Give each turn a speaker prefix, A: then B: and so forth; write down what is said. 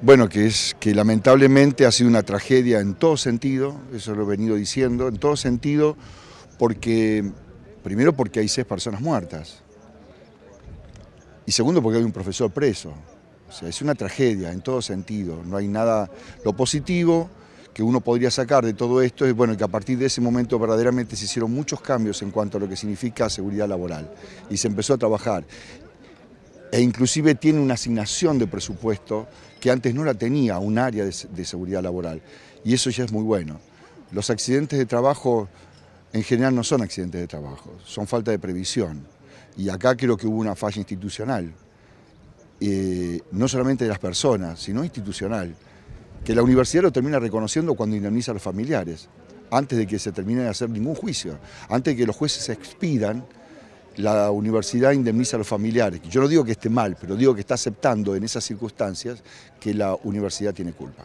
A: bueno, que, es, que lamentablemente ha sido una tragedia en todo sentido, eso lo he venido diciendo, en todo sentido, porque, primero porque hay seis personas muertas, y segundo porque hay un profesor preso. O sea, es una tragedia en todo sentido, no hay nada, lo positivo que uno podría sacar de todo esto es bueno, que a partir de ese momento verdaderamente se hicieron muchos cambios en cuanto a lo que significa seguridad laboral y se empezó a trabajar e inclusive tiene una asignación de presupuesto que antes no la tenía, un área de, seguridad laboral. Y eso ya es muy bueno. Los accidentes de trabajo en general no son accidentes de trabajo, son falta de previsión. Y acá creo que hubo una falla institucional, eh, no solamente de las personas, sino institucional, que la universidad lo termina reconociendo cuando indemniza a los familiares, antes de que se termine de hacer ningún juicio, antes de que los jueces expidan la universidad indemniza a los familiares. Yo no digo que esté mal, pero digo que está aceptando en esas circunstancias que la universidad tiene culpa.